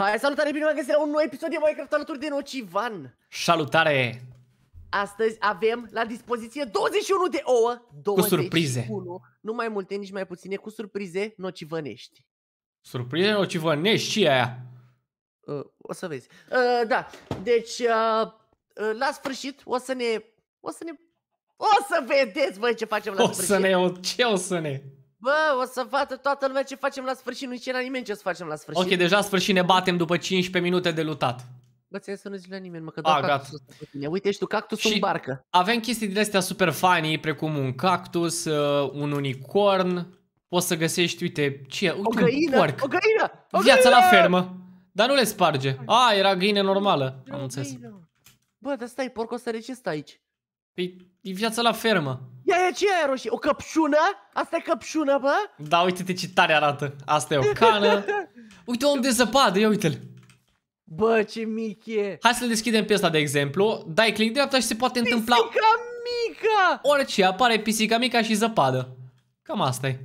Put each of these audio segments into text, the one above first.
Hai, salutare, bine v-am găsit la un nou episod de Minecraft alături de Nocivan Salutare! Astăzi avem la dispoziție 21 de ouă 21, Cu surprize Nu mai multe, nici mai puține, cu surprize nocivănești Surprize nocivănești? ce aia? Uh, o să vezi uh, Da, deci uh, uh, la sfârșit o să ne... O să ne... O să vedeți voi ce facem la o sfârșit O să ne... O, ce o să ne... Bă, o să vadă toată lumea ce facem la sfârșit, nu știe la nimeni ce să facem la sfârșit. Ok, deja sfârșit ne batem după 15 minute de lutat. Bă, ți să nu zici la nimeni, mă, că doar cactusul pe tine. Uite, ești tu cactusul și în barcă. Avem chestii din astea super funny, precum un cactus, uh, un unicorn, poți să găsești, uite, ce uite, o găină, un porc. O găină, o Viața la fermă. Dar nu le sparge. A, era găină normală, am înțeles. Bă, dar stai, porcul ăsta de ce stai aici? Păi, e viața la fermă. Ia, ia, ce e roșie? O căpșună? Asta e căpșună, bă? Da, uite-te ce tare arată. Asta e o cană. Uite om de zăpadă, ia uite-l. Bă, ce mic e. Hai să-l deschidem pe ăsta, de exemplu. Dai click dreapta și se poate pisica întâmpla... Pisica mică! Orice, apare pisica mica și zăpadă. Cam asta e.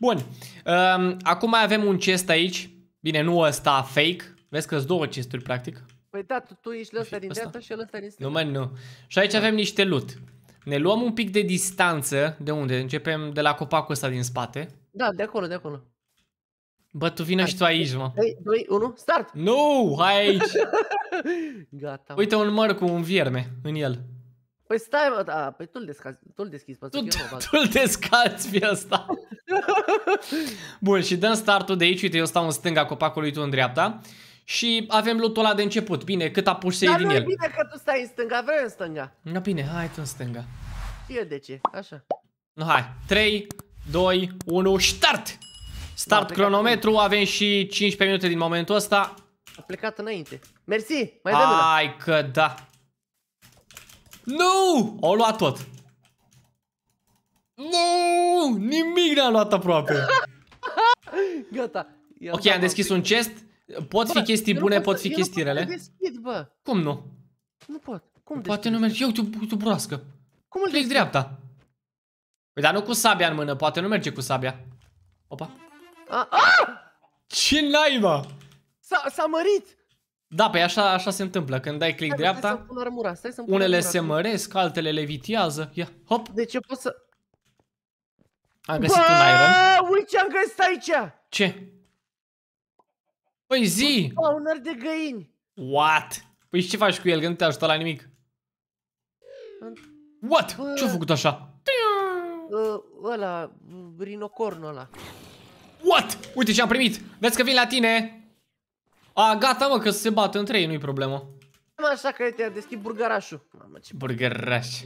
Bun. Um, acum mai avem un chest aici. Bine, nu ăsta fake. Vezi că sunt două chesturi, practic. Păi da, tu, tu ești ăsta din dreapta și ăsta din stânga. Nu, nu. Și aici avem niște lut. Ne luăm un pic de distanță. De unde? Începem de la copacul ăsta din spate. Da, de acolo, de acolo. Bă, tu vină și tu aici, mă. 3, 2, 1, start! Nu! Hai aici! Gata. Uite un măr cu un vierme în el. Păi stai, mă, da, păi tu-l descalzi, tu-l deschizi tu, l descalzi pe ăsta. Bun, și dăm startul de aici, uite, eu stau în stânga copacului, tu în dreapta și avem lutul ăla de început. Bine, cât a pus ei din el. bine că tu stai în stânga, Vrei în stânga. No, bine, hai tu în stânga. Eu de ce, așa. No, hai, 3, 2, 1, start! Start da, cronometru, avem și 15 minute din momentul ăsta. A plecat înainte. Mersi, mai dăm Hai că da. Nu! O luat tot. Nu! Nimic n-a luat aproape. Gata. Ok, am deschis un chest Pot bă, fi chestii bune, pot fi chestii rele. Deschid, bă. Cum nu? Nu pot. Cum Poate nu merge. Eu uite, tu o broască. Cum îl dreapta. Păi dar nu cu sabia în mână, poate nu merge cu sabia. Opa. A, a! Ce naiba? S-a mărit! Da, pe păi așa, așa se întâmplă. Când dai click stai, dreapta, stai armura, stai unele armura. se măresc, altele levitiază. Ia, hop! Deci ce pot să... Am găsit Bă, un iron. uite ce am găsit aici! Ce? Păi zi! Un de găini! What? Păi ce faci cu el, că nu te ajută la nimic? What? Ce-a făcut așa? ăla, rinocornul ăla. What? Uite ce am primit! Vezi că vin la tine! A, gata mă, că se bat între ei, nu-i problemă. Așa că te-a deschid burgărașul. Mamă, ce... burgăraș.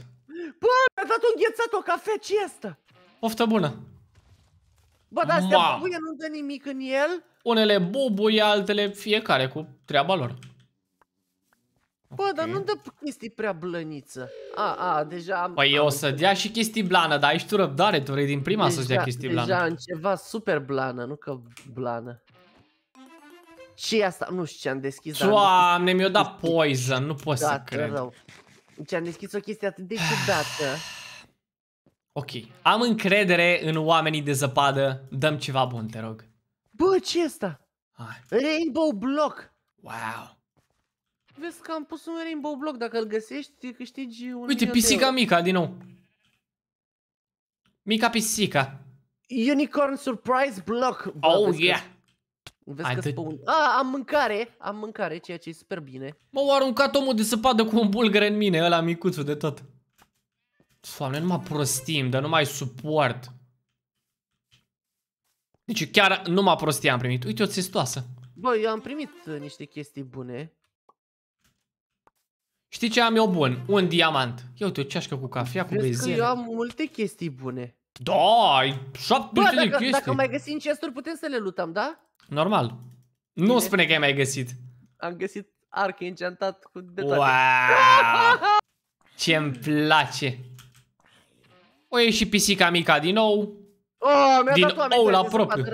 Bă, mi-a dat un ghețat o cafea, ce i asta? Poftă bună. Bă, dar astea nu dă nimic în el. Unele bubuie, altele fiecare cu treaba lor. Bă, okay. dar nu dă chestii prea blăniță. A, a, deja am... Păi am... o să dea și chestii blană, dar ești tu răbdare, tu vrei din prima să-ți dea chestii deja blană. Deja am ceva super blană, nu că blană. Și asta, nu știu ce am deschis, Doamne, mi-o dat poison, nu pot să cred. Rău. Deci am deschis o chestie atât de ciudată. Ok, am încredere în oamenii de zăpadă, dăm ceva bun, te rog. Bă, ce e asta? Hai. Rainbow Block! Wow! Vezi că am pus un Rainbow Block, dacă îl găsești, câștigi un Uite, pisica mica din nou. Mica pisica. Unicorn Surprise Block. Bă, oh, vezi yeah! Că... Vezi că spun. A, am mâncare, am mâncare, ceea ce e super bine. Mă, au aruncat omul de săpadă cu un bulgăre în mine, ăla micuțul de tot. Doamne, mă prostim, dar nu mai suport. Deci chiar numai prostie am primit. Uite o țestoasă. Bă, eu am primit uh, niște chestii bune. Știi ce am eu bun? Un diamant. Ia uite o ceașcă cu cafea, cu benzină. eu am multe chestii bune. Da, ai 700 Bă, de dacă, chestii. dacă mai găsim chesturi, putem să le lutăm, da? Normal. Bine. Nu spune că ai mai găsit. Am găsit arc enchantat cu de Wow! Ce-mi place! O ieși pisica mica din nou. Oh, din dat ou la propriu.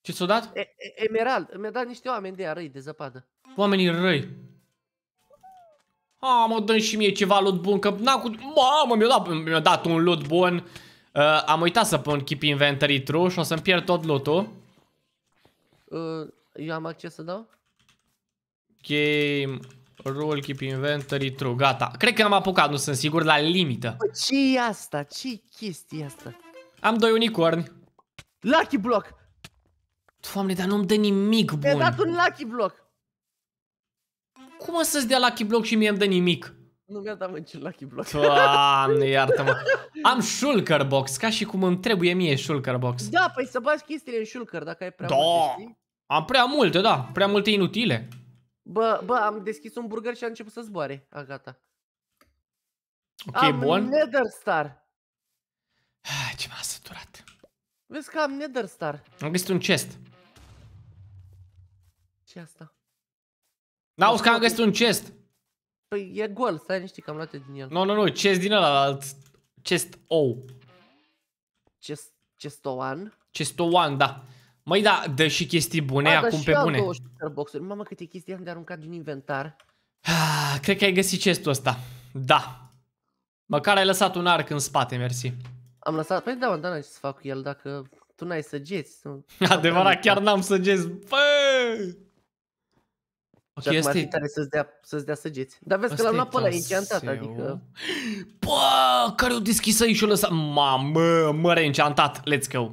Ce s o dat? E, e, emerald, mi-a dat niște oameni de răi de zăpadă. Oamenii răi. A, mă, dă și mie ceva loot bun, că n-am cu... Mamă, mi-a dat, mi dat un loot bun. Uh, am uitat să pun keep inventory true și o să-mi pierd tot loot-ul. Uh, eu am acces să dau? Game Rule, keep inventory, true, gata. Cred că am apucat, nu sunt sigur, la limită. ce e asta? ce chestia asta? Am doi unicorni. Lucky block! Doamne, dar nu-mi dă nimic bun. Mi-a dat un lucky block. Cum o să-ți dea lucky block și mie îmi dă nimic? Nu mi-a dat niciun lucky block. Doamne, iartă-mă. Am shulker box, ca și cum îmi trebuie mie shulker box. Da, păi să bagi chestiile în shulker dacă ai prea da. multe, știi? Am prea multe, da. Prea multe inutile. Bă, bă, am deschis un burger și a început să zboare. A, gata. Ok, am bun. Nether Star. Ah, ce m-a săturat. Vezi că am Nether Star. Am găsit un chest. ce asta? N-auzi că am găsit un chest. Păi e gol, stai niște că am luat din el. Nu, no, nu, nu, chest din ăla, alt chest ou. Chest, chestoan? Chestoan, da. Măi, da, dă și chestii bune, A, acum pe bune. 20 boxuri. Mamă, câte chestii am de aruncat din inventar. Ah, cred că ai găsit chestul ăsta. Da. Măcar ai lăsat un arc în spate, mersi. Am lăsat, păi da, dar ce să fac cu el dacă tu n-ai săgeți. Nu... Adevărat, chiar n-am săgeți. Bă! Ok, și este... tare să-ți dea, să dea săgeți. Dar vezi asta că l-am luat pe ăla enchantat, adică... Bă, care o deschis aici și o lăsat. Mamă, mă reenchantat, let's go.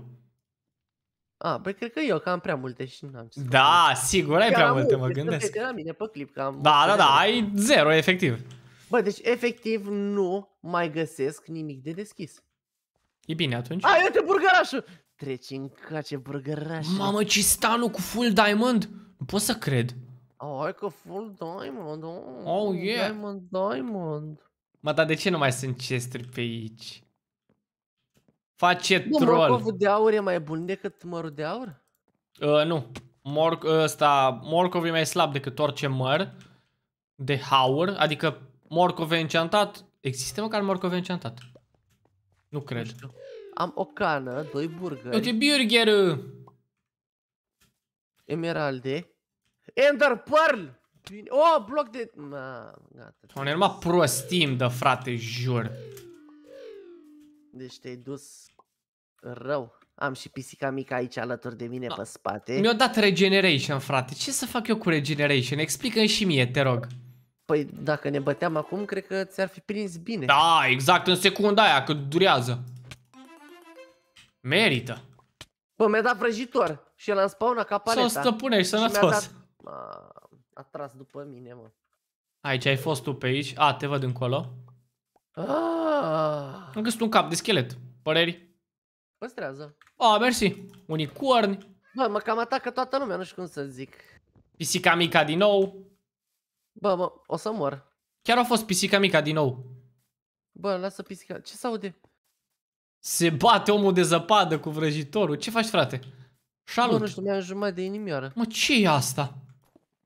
A, păi cred că eu, că am prea multe și nu am ce Da, să sigur, ai prea multe, mă gândesc. Că la mine pe clip, că am da, da, da, ai zero, efectiv. Bă, deci efectiv nu mai găsesc nimic de deschis. E bine atunci. A, uite burgărașul! Treci în cace burgărașul. Mamă, stanul cu full diamond! Nu pot să cred. Oh, hai că full diamond, oh, oh yeah. diamond, diamond. Mă, dar de ce nu mai sunt chesturi pe aici? Face nu, troll. Morcovul de aur e mai bun decât mărul de aur? Uh, nu. Mor ăsta, morcov e mai slab decât orice măr de haur, adică morcov encantat. Există măcar morcov encantat? Nu cred. Nu Am o cană, doi burgeri. Uite, burger! Emeralde. Ender Pearl! Oh, bloc de... Na, gata. Am urmat prostim, de frate, jur. Deci te-ai dus rău. Am și pisica mică aici alături de mine da. pe spate. Mi-a dat Regeneration, frate. Ce să fac eu cu Regeneration? Explică-mi și mie, te rog. Păi dacă ne băteam acum, cred că ți-ar fi prins bine. Da, exact în secunda aia, că durează. Merită. Bă, mi-a dat vrăjitor și el am spawnat ca paleta. Să o stăpunești, sănătos. Și dat... A, a tras după mine, mă. Aici ai fost tu pe aici. A, te văd încolo. Ah! Am găsit un cap de schelet. Păreri? Păstrează. Oh, mersi. Unicorn. Bă, mă cam atacă toată lumea, nu știu cum să zic. Pisica mica din nou. Bă, mă, o să mor. Chiar a fost pisica mica din nou. Bă, lasă pisica. Ce s-aude? Se bate omul de zăpadă cu vrăjitorul. Ce faci, frate? Salut. Bă, nu știu, mi-am jumătate de inimioară. Mă, ce e asta?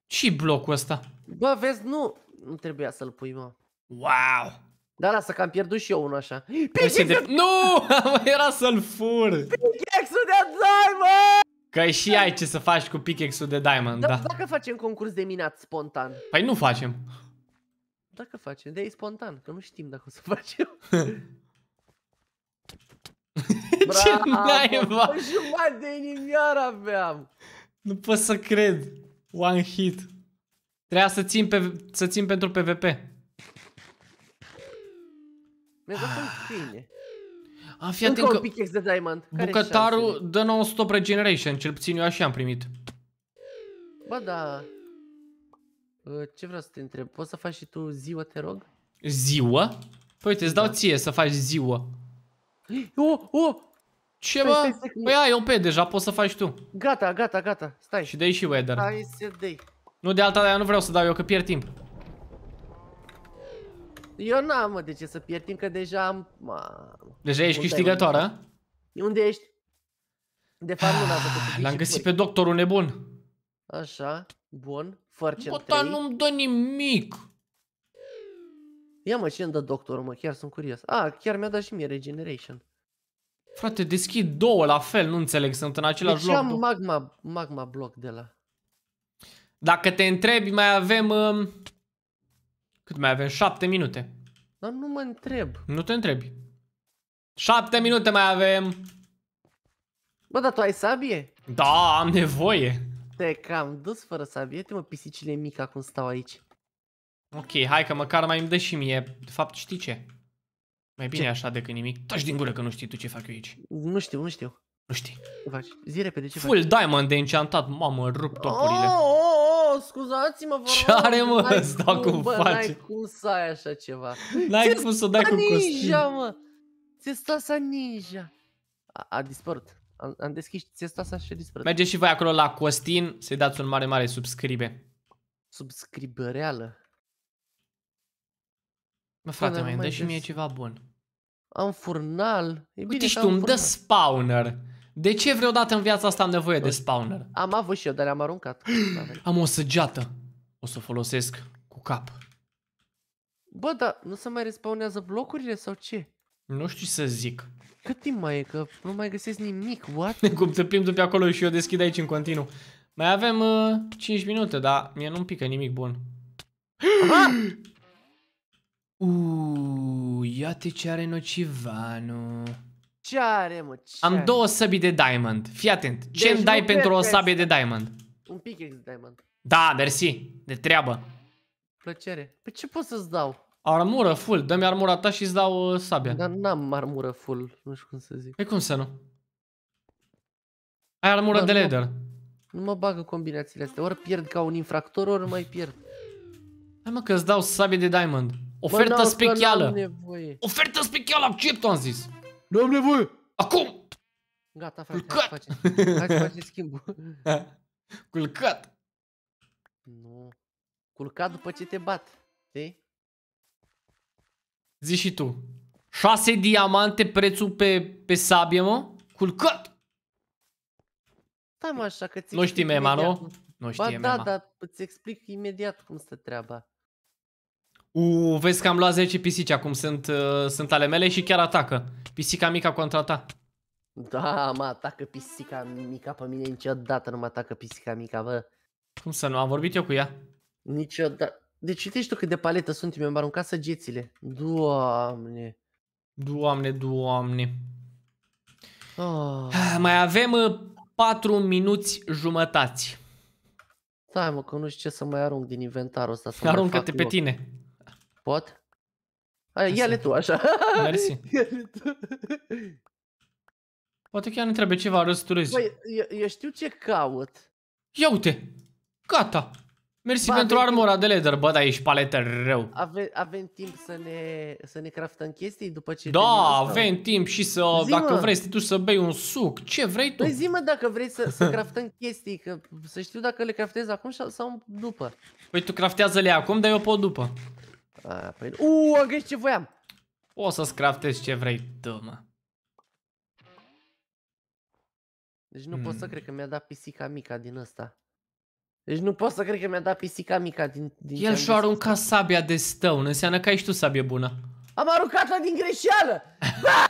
ce blocul ăsta? Bă, vezi, nu... Nu trebuia să-l pui, mă. Wow! Da, lasă că am pierdut și eu unul așa. Pickaxe! De... Nu! Era să-l fur! Pickaxe-ul de diamond! Că și ai ce să faci cu pickaxe-ul de diamond, da, da. Dacă facem concurs de minat spontan. Păi nu facem. Dacă facem, de spontan, că nu știm dacă o să facem. Ce naiba? jumătate de inimioară aveam. Nu pot să cred. One hit. Trebuia să țin, pe, să țin pentru PvP. Mi-a dat ah. bine. Am fi atent că... pickaxe de diamond. Care bucătarul dă nou stop regeneration, cel puțin eu așa am primit. Ba da. Ce vreau să te întreb? Poți să faci și tu ziua, te rog? Ziua? Păi uite, îți dau da. ție să faci ziua. Oh, oh! Ce stai, Păi ai OP deja, poți să faci tu. Gata, gata, gata. Stai. Și dai și weather. Hai să dai. Nu de alta, dar nu vreau să dau eu, că pierd timp. Eu n-am, mă, de ce să pierd, că deja am... Deja ești câștigătoară? Unde ești? De fapt, nu l-am L-am găsit pe doctorul nebun. Așa, bun. Fărcen Bă, dar nu-mi dă nimic. Ia mă, ce-mi dă doctorul, mă, chiar sunt curios. A, chiar mi-a dat și mie Regeneration. Frate, deschid două la fel, nu înțeleg, sunt în același deci loc. Deci am magma, magma bloc de la... Dacă te întrebi, mai avem... Uh... Cât mai avem? 7 minute. Dar nu mă întreb. Nu te întrebi. 7 minute mai avem. Bă, dar tu ai sabie? Da, am nevoie. Te cam dus fără sabie. Uite mă, pisicile mica cum stau aici. Ok, hai că măcar mai îmi dă și mie. De fapt, știi ce? Mai bine ce? așa decât nimic. Taci din gură că nu știi tu ce fac eu aici. Nu știu, nu știu. Nu știi. Ce faci? Zi repede ce Full faci? diamond de enchantat. Mamă, rup topurile. Oh, scuzați-mă, vă Ce are mă ăsta cum bă, face? N-ai cum să ai așa ceva. N-ai cum să dai cu costin. Ninja, mă! să ninja. A, a dispărut. Am, am deschis țestasa și a dispărut. Mergeți și voi acolo la Costin să-i dați un mare, mare subscribe. reală? Mă, frate, mai dă și mie ceva bun. Am furnal. E bine Uite, și tu îmi dă spawner. De ce vreodată în viața asta am nevoie de spawner? Am avut și eu, dar le-am aruncat. Da, am o săgeată. O să o folosesc cu cap. Bă, dar nu se mai respawnează blocurile sau ce? Nu știu ce să zic. Cât timp mai e? Că nu mai găsesc nimic, what? Cum te plimbi pe acolo și eu deschid aici în continuu. Mai avem uh, 5 minute, dar mie nu-mi pică nimic bun. Uuu, iată ce are nocivanul. Ce are, mă? Ce Am are? două săbi de diamond. Fii atent. Ce deci dai pentru o sabie de diamond? Un pic de diamond. Da, mersi. De treabă. Plăcere. Pe păi ce pot să-ți dau? Armură full. Dă-mi armura ta și-ți dau uh, sabia. Dar n-am armură full. Nu știu cum să zic. Păi cum să nu? Ai armură da, de leather. nu mă bagă combinațiile astea. Ori pierd ca un infractor, ori mai pierd. Hai mă că îți dau sabie de diamond. Ofertă specială. Ofertă specială. Accept, am zis. Nu am nevoie! Acum! Gata, frate, Culcat. hai să facem. Hai să facem schimbul. Culcat! Nu. Culcat după ce te bat, știi? Zi și tu. 6 diamante prețul pe, pe sabie, mă? Culcat! Da, mă, așa că ți Nu știm, Emma, nu? Nu știm, Ba da, dar îți explic imediat cum stă treaba. U, vezi că am luat 10 pisici, acum sunt, uh, sunt ale mele și chiar atacă. Pisica mica contra ta. Da, mă atacă pisica mica pe mine, niciodată nu mă atacă pisica mica, vă Cum să nu? Am vorbit eu cu ea. Niciodată. Deci citești tu cât de paletă sunt, mi-am aruncat săgețile. Doamne. Doamne, doamne. Oh. Mai avem 4 uh, minuți jumătați. Stai mă, că nu știu ce să mai arunc din inventarul ăsta. Aruncă-te pe eu. tine. Pot? Ia-le tu, așa. Mersi. Ia-le tu. Poate chiar nu trebuie ceva răsturezi. Băi, eu, eu știu ce caut. Ia uite! Gata! Mersi ba, pentru armura de leather, bă, dar ești paletă rău. Ave, avem timp să ne, să ne craftăm chestii după ce... Da, avem timp și să, zi, dacă mă. vrei să tu să bei un suc, ce vrei tu? Păi zi mă dacă vrei să, să craftăm chestii, că să știu dacă le craftez acum sau după. Păi tu craftează-le acum, dar eu pot după. Păi, uuu, am găsit ce voiam! O să-ți craftezi ce vrei tu, mă. Deci nu pot să hmm. cred că mi-a dat pisica mica din ăsta. Deci nu pot să cred că mi-a dat pisica mica din... El și-a aruncat sabia de stone, înseamnă că ai și tu sabie bună. Am aruncat-o din greșeală! Da!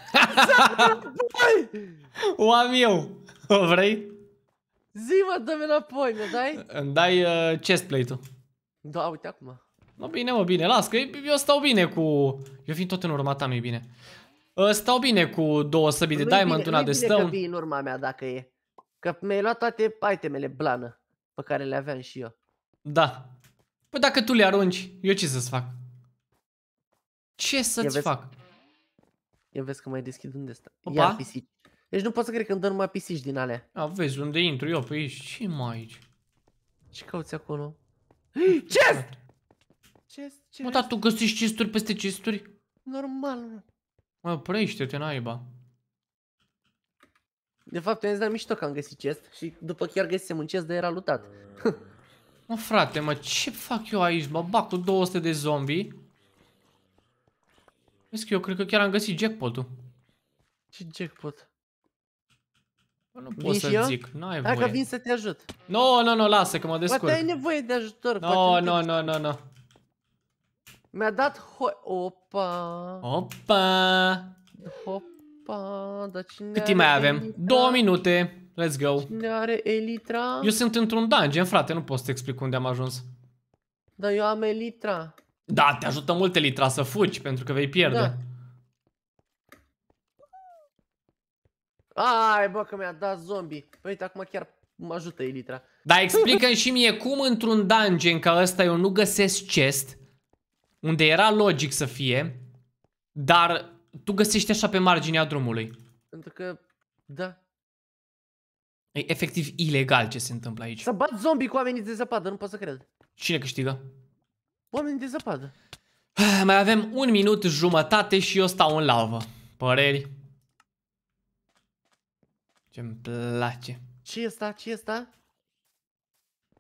o am eu! O vrei? Zi mă, dă-mi înapoi, mi dai? Îmi dai uh, chestplate-ul. Da, uite acum. Mă bine, mă bine, las că eu stau bine cu... Eu vin tot în urma ta, nu-i bine. Ă, stau bine cu două săbii de diamond, una de stone. Nu bine că vii în urma mea dacă e. Că mi-ai luat toate itemele blană pe care le aveam și eu. Da. Păi dacă tu le arunci, eu ce să-ți fac? Ce să-ți fac? Eu vezi că mai deschid unde stă. Opa. Iar pisici. Deci nu pot să cred că îmi dă numai pisici din alea. A, vezi unde intru eu pe aici. ce mai aici? Ce cauți acolo? Ce? Ce, ce mă, dar tu găsești cisturi peste cisturi? Normal, mă. Mă, prește-te, naiba. De fapt, eu am mișto că am găsit chest și după chiar găsisem un chest de era lutat. mă, frate, mă, ce fac eu aici, mă? Bac cu 200 de zombie. Vezi că eu cred că chiar am găsit jackpot-ul. Ce jackpot? Bă, nu pot să zic, nu ai voie. Dacă vin să te ajut. Nu, no, nu, no, nu, no, lasă că mă descurc. Poate ai nevoie de ajutor. Nu, nu, nu, nu, nu. Mi-a dat ho Opa! Opa! Opa! Dar cine Cât timp mai avem? Elitra? Două minute! Let's go! Cine are Elitra? Eu sunt într-un dungeon, frate, nu pot să te explic unde am ajuns. Dar eu am Elitra. Da, te ajută mult Elitra să fugi, pentru că vei pierde. Da. Ai, bă, că mi-a dat zombie. Păi, uite, acum chiar mă ajută Elitra. Dar explică-mi și mie cum într-un dungeon ca ăsta eu nu găsesc chest unde era logic să fie, dar tu găsești așa pe marginea drumului. Pentru că, da. E efectiv ilegal ce se întâmplă aici. Să bat zombie cu oamenii de zăpadă, nu pot să cred. Cine câștigă? Oamenii de zăpadă. Mai avem un minut jumătate și eu stau în lavă. Păreri? Ce-mi place. Ce e asta? Ce e asta?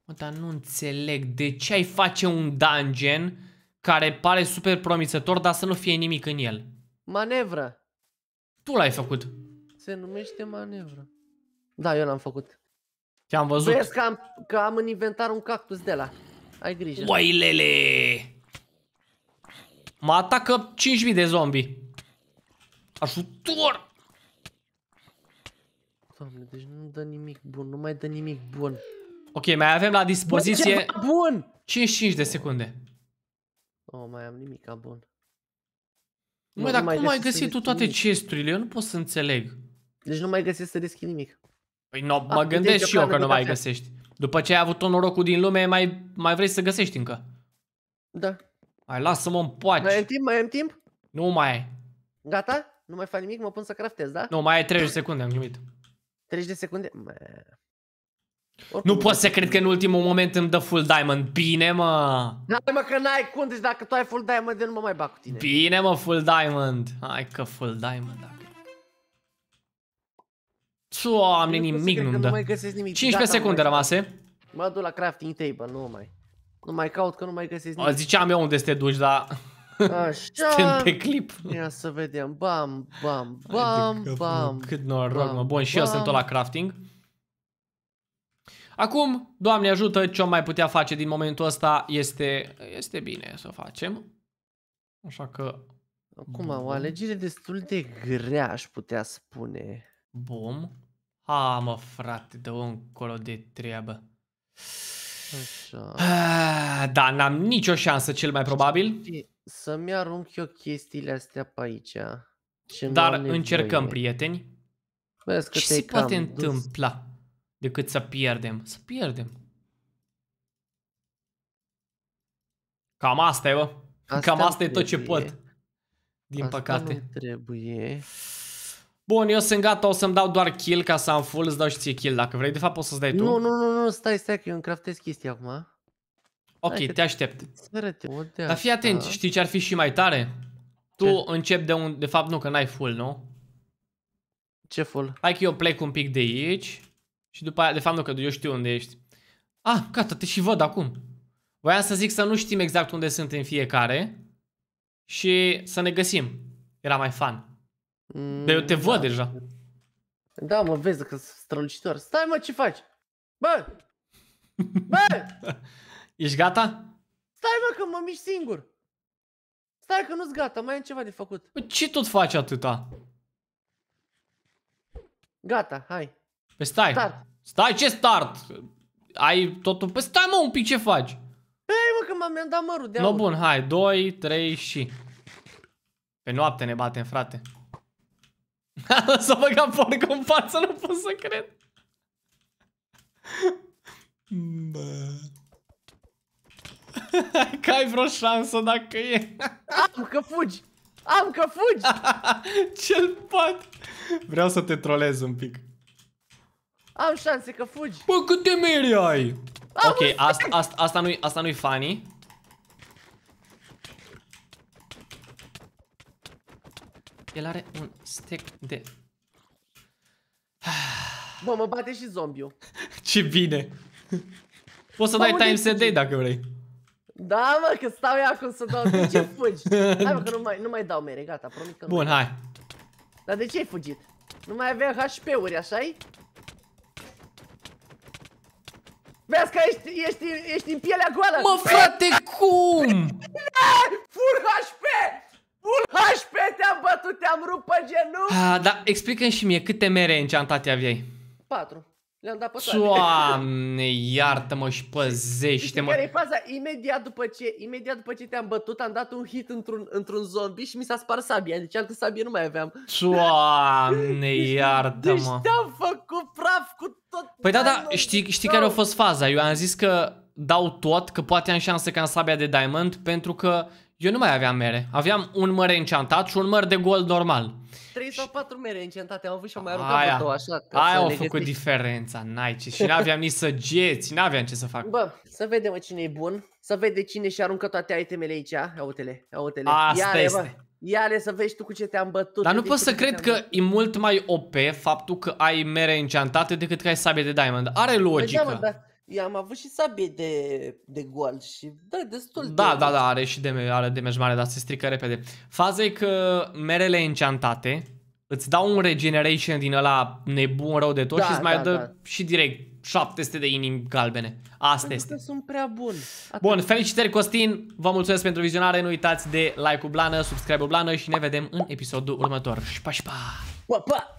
Mă, dar nu înțeleg de ce ai face un dungeon care pare super promițător, dar să nu fie nimic în el. Manevră. Tu l-ai făcut. Se numește manevră. Da, eu l-am făcut. te am văzut. Vezi că am, că am în inventar un cactus de la. Ai grijă. Oailele! Mă atacă 5.000 de zombi. Ajutor! Doamne, deci nu dă nimic bun, nu mai dă nimic bun. Ok, mai avem la dispoziție... Bă, bun! 55 de secunde. Nu oh, mai am nimic bun. Nu mai dar cum ai găsit tu toate nimic. chesturile? Eu nu pot să înțeleg. Deci nu mai găsesc să deschid nimic. Păi nu, mă ah, deci gândesc și eu că nu mai găsești. După ce ai avut tot norocul din lume, mai, mai vrei să găsești încă. Da. Hai, lasă-mă în poate. Mai am timp? Mai am timp? Nu mai ai. Gata? Nu mai fac nimic? Mă pun să craftez, da? Nu, mai ai 30 secunde, am primit. 30 de secunde? Mă... Oricum, nu poți să cred că în ultimul moment îmi dă full diamond. Bine, mă! Hai, mă, că n-ai cum, deci dacă tu ai full diamond, eu nu mă mai bag cu tine. Bine, mă, full diamond. Hai că full diamond, dacă... Doamne, nimic nu-mi dă. 15 Gata, secunde rămase. Mă duc la crafting table, nu mai. Nu mai caut că nu mai găsesc nimic. O, ziceam eu unde să te duci, dar... Așa. Suntem pe clip. Ia să vedem. Bam, bam, bam, Hai, bam. Cât noroc, bam, mă. Bun, și bam. eu sunt tot la crafting. Acum, Doamne ajută, ce mai putea face din momentul ăsta este, este bine să facem. Așa că... Acum, o alegere destul de grea, aș putea spune. Bum. A, mă, frate, dă încolo de treabă. Așa. Ah, da, n-am nicio șansă, cel mai probabil. Să-mi arunc eu chestiile astea pe aici. Ce Dar încercăm, prieteni. că Ce se poate dus. întâmpla? decât să pierdem. Să pierdem. Cam asta e, bă. Asta Cam asta e tot ce pot. Din asta păcate. trebuie. Bun, eu sunt gata, o să-mi dau doar kill ca să am full, îți dau și ție kill dacă vrei. De fapt, poți să-ți dai tu. Nu, nu, nu, nu, stai, stai, că eu îmi craftez chestia acum. Ok, Hai te aștept. Te Dar fii atent, știi ce ar fi și mai tare? Tu încep începi de un... De fapt, nu, că n-ai full, nu? Ce full? Hai că eu plec un pic de aici. Și după aia, de fapt nu, că eu știu unde ești. Ah, gata, te și văd acum. Voiam să zic să nu știm exact unde sunt în fiecare și să ne găsim. Era mai fan. Mm, Dar eu te da. văd deja. Da, mă vezi că strălucitor. Stai mă, ce faci? Bă! Bă! Ești gata? Stai mă că mă mișc singur. Stai că nu-s gata, mai am ceva de făcut. Ce tot faci atâta? Gata, hai. Pe păi stai. Start. Stai, ce start? Ai totul... Pe păi stai mă un pic ce faci. Ei mă, că m-am dat mărul de No, bun, hai, 2, 3 și... Pe noapte ne batem, frate. să a băgat porc în față, nu pot să cred. Bă. că ai vreo șansă dacă e. Am că fugi! Am că fugi! Cel pat! Vreau să te trolez un pic. Am șanse că fugi. Bă, câte mere ai? ok, asta, asta, asta nu-i asta nu funny. El are un stack de... Bă, mă bate și zombiu. Ce bine. Poți să Bă, dai time set day dacă vrei. Da, mă, că stau eu acum să dau. De ce fugi? Hai, mă, că nu mai, nu mai dau mere, gata, promit că Bun, nu. hai. Dar de ce ai fugit? Nu mai avea HP-uri, așa -i? Vezi că ești, ești, ești în pielea goală! Mă, frate, cum? Da, full HP! Full HP te-am bătut, te-am rupt pe genunchi! Ah, dar explică-mi și mie câte mere în enchantate aveai. 4. Le-am dat pe toate. Doamne, iartă-mă și păzește-mă. care e faza? Imediat după ce, imediat după ce te-am bătut, am dat un hit într-un, într-un zombie și mi s-a spart sabia. Deci altă sabie nu mai aveam. Doamne, deci, iartă-mă. Deci te-am făcut praf cu tot. Păi da, da, știi, știi care a fost faza? Eu am zis că dau tot, că poate am șansă ca în sabia de diamond, pentru că eu nu mai aveam mere. Aveam un măr înceantat și un măr de gol normal. 3 sau 4 mere încentate, am avut și am mai aruncat aia, două, așa. Că aia au făcut găsești. diferența, n-ai ce. Și n-aveam nici săgeți, n-aveam ce să fac. Bă, să vedem cine e bun, să vede cine și aruncă toate itemele aici. Aute-le, aute-le. Asta Iale, este. Bă. Ia-le să vezi tu cu ce te-am bătut. Dar nu pot să cred că e mult mai OP faptul că ai mere înceantate decât că ai sabie de diamond. Are logică. Păi da, mă, am avut și sabie de, de gol și da, destul da, de... Da, da, are și de, are de mare, dar se strică repede. Faza e că merele enchantate îți dau un regeneration din ăla nebun rău de tot da, și îți mai da, dă da. și direct 700 de inimi galbene. Asta este. sunt prea bun. Atât. Bun, felicitări Costin, vă mulțumesc pentru vizionare, nu uitați de like-ul blană, subscribe-ul blană și ne vedem în episodul următor. și pa. Pa, pa!